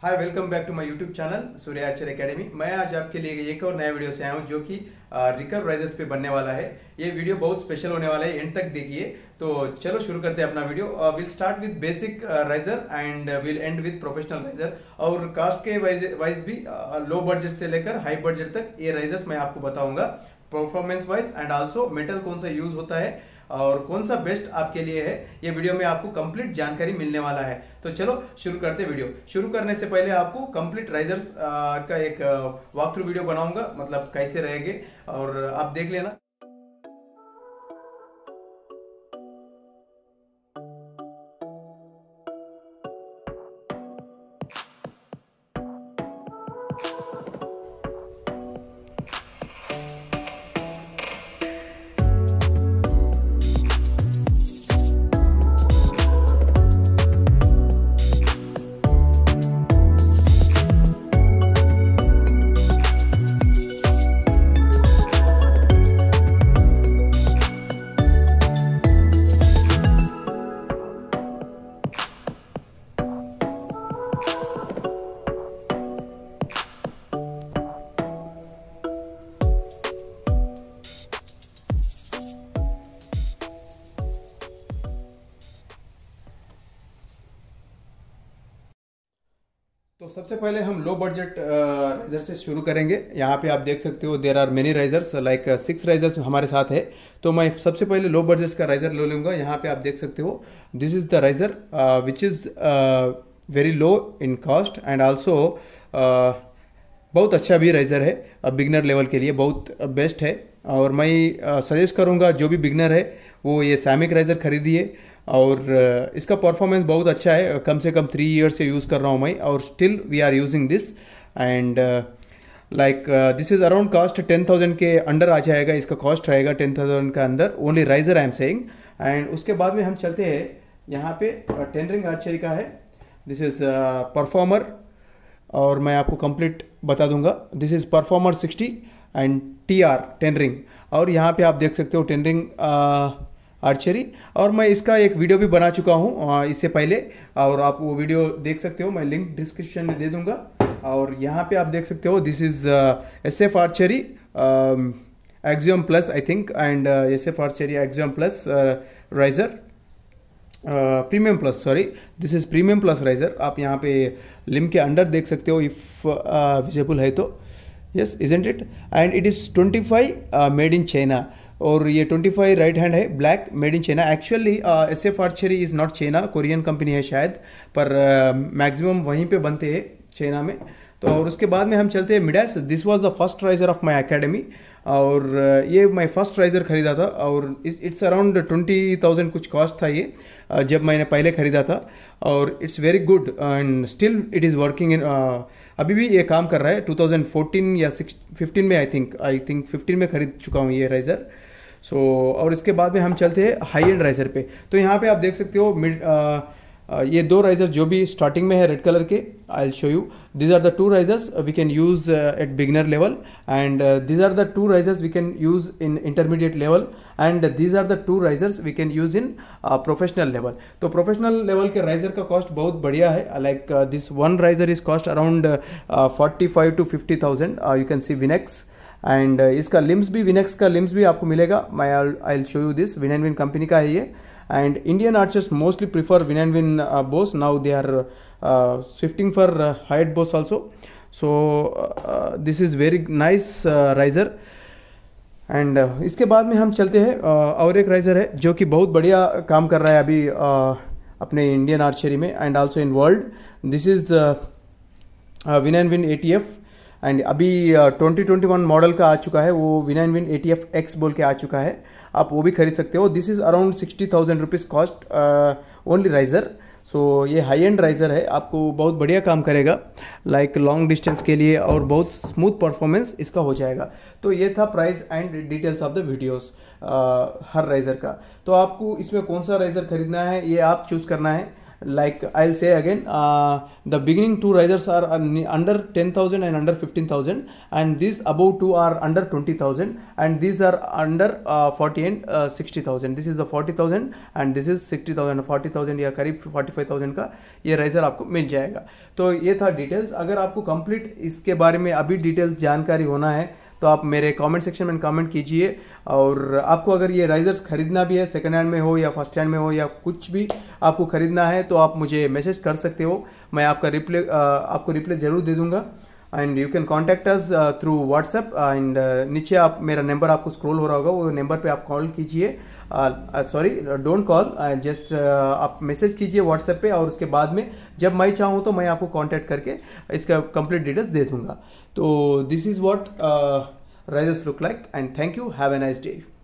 Hi welcome back to my YouTube channel Surya Acharya academy मैं आज आपके लिए एक और नया वीडियो से आया हूँ जो कि रिकर राइजर्स पे बनने वाला है ये वीडियो बहुत स्पेशल होने वाला है एंड तक देखिए तो चलो शुरू करते हैं अपना video will start with basic riser and will end with professional riser और कास्ट के वाइज भी लो बजट से लेकर हाई बजट तक ये राइजर्स मैं आपको बताऊंगा performance wise and also metal कौन सा यूज होता है और कौन सा बेस्ट आपके लिए है ये वीडियो में आपको कंप्लीट जानकारी मिलने वाला है तो चलो शुरू करते वीडियो शुरू करने से पहले आपको कंप्लीट राइजर्स का एक वॉक थ्रू वीडियो बनाऊंगा मतलब कैसे रहेंगे और आप देख लेना तो सबसे पहले हम लो बजट राइजर से शुरू करेंगे यहाँ पे आप देख सकते हो there are many risers like six risers हमारे साथ है तो मैं सबसे पहले लो बजट का राइजर ले लूँगा यहाँ पे आप देख सकते हो this is the riser which is very low in cost and also बहुत अच्छा भी राइजर है बिगनर uh, लेवल के लिए बहुत बेस्ट है और मैं सजेस्ट uh, करूँगा जो भी बिगनर है वो ये सैमिक राइजर खरीदिए और इसका परफॉर्मेंस बहुत अच्छा है कम से कम थ्री ईयर से यूज़ कर रहा हूँ मैं और still we are using this and like this is around cost ten thousand के अंडर आ जाएगा इसका कॉस्ट रहेगा टेन थाउजेंड के अंदर only riser I am saying and उसके बाद में हम चलते हैं यहाँ पे टेंडरिंग रिंग आर्चरी का है दिस इज़ परफॉर्मर और मैं आपको कंप्लीट बता दूंगा this is performer sixty and T R tendering और यहाँ पे आप देख सकते हो टेंडरिंग uh, आर्चरी और मैं इसका एक वीडियो भी बना चुका हूँ इससे पहले और आप वो वीडियो देख सकते हो मैं लिंक डिस्क्रिप्शन में दे दूँगा और यहाँ पे आप देख सकते हो this is S F archery axiom plus I think and S F archery axiom plus riser premium plus sorry this is premium plus riser आप यहाँ पे लिम के अंडर देख सकते हो इफ़ विजेबल uh, है तो yes isn't it and it is twenty five made in China और ये 25 राइट हैंड है black made in China actually S F archery is not China Korean company है शायद पर मैक्सिमम uh, वहीं पे बनते हैं चाइना में तो और उसके बाद में हम चलते हैं Midas this was the first riser of my academy और uh, ये मैं फर्स्ट राइजर ख़रीदा था और इट्स अराउंड ट्वेंटी थाउजेंड कुछ कॉस्ट था ये uh, जब मैंने पहले ख़रीदा था और it's very good and still it is working in अभी भी ये काम कर रहा है 2014 या सिक्स फिफ्टीन में I think I think fifteen में खरीद चुका हूँ ये राइज़र सो so, और इसके बाद में हम चलते हैं हाई एंड राइजर पे तो यहाँ पे आप देख सकते हो मिड ये दो राइजर जो भी स्टार्टिंग में है रेड कलर के I show you these are the two risers we can use at beginner level and these are the two risers we can use in intermediate level and these are the two risers we can use in professional level तो professional level के riser का cost बहुत बढ़िया है like this one riser is cost around forty five to fifty thousand you can see Winex and uh, इसका limbs भी Winex का limbs भी आपको मिलेगा मैं I show you this Win and Win company का है ये and Indian archers mostly prefer Win and Win bows now they are shifting for Hoyt bows also so this is very nice riser and इसके बाद में हम चलते हैं uh, और एक राइजर है जो कि बहुत बढ़िया काम कर रहा है अभी uh, अपने इंडियन आर्चरी में and also in world this is Win and Win A T F and अभी ट्वेंटी ट्वेंटी वन मॉडल का आ चुका है वो विना Win A T F X बोल के आ चुका है आप वो भी खरीद सकते हो this is around sixty thousand rupees cost only riser so ये हाई एंड राइजर है आपको बहुत बढ़िया काम करेगा लाइक लॉन्ग डिस्टेंस के लिए और बहुत स्मूथ परफॉर्मेंस इसका हो जाएगा तो ये था price and details of the videos हर राइजर का तो आपको इसमें कौन सा राइजर खरीदना है ये आप चूज़ करना है like I'll say again, uh, the beginning two risers are under 10,000 and under 15,000 and these above two are under 20,000 and these are under uh, 40 and uh, 60,000. This is the 40,000 and this is 60,000, 40,000 ya kareeb 45,000 ka ye riser aapko mil jayega to ye tha details agar aapko complete iske bare mein abhi details jankari hona hai तो आप मेरे comment section में comment कीजिए और आपको अगर ये risers खरीदना भी है सेकेंड हैंड में हो या फर्स्ट हैंड में हो या कुछ भी आपको खरीदना है तो आप मुझे मैसेज कर सकते हो मैं आपका रिप्ले आपको रिप्ले ज़रूर दे दूँगा and you can contact us through WhatsApp and नीचे आप मेरा नंबर आपको स्क्रॉल हो रहा होगा वो नंबर पे आप कॉल कीजिए सॉरी डोंट कॉल जस्ट आप मैसेज कीजिए व्हाट्सएप पे और उसके बाद में जब मैं चाहूँ तो मैं आपको कॉन्टैक्ट करके इसका कंप्लीट डिटेल्स दे दूंगा तो this is what risers look like and thank you have a nice day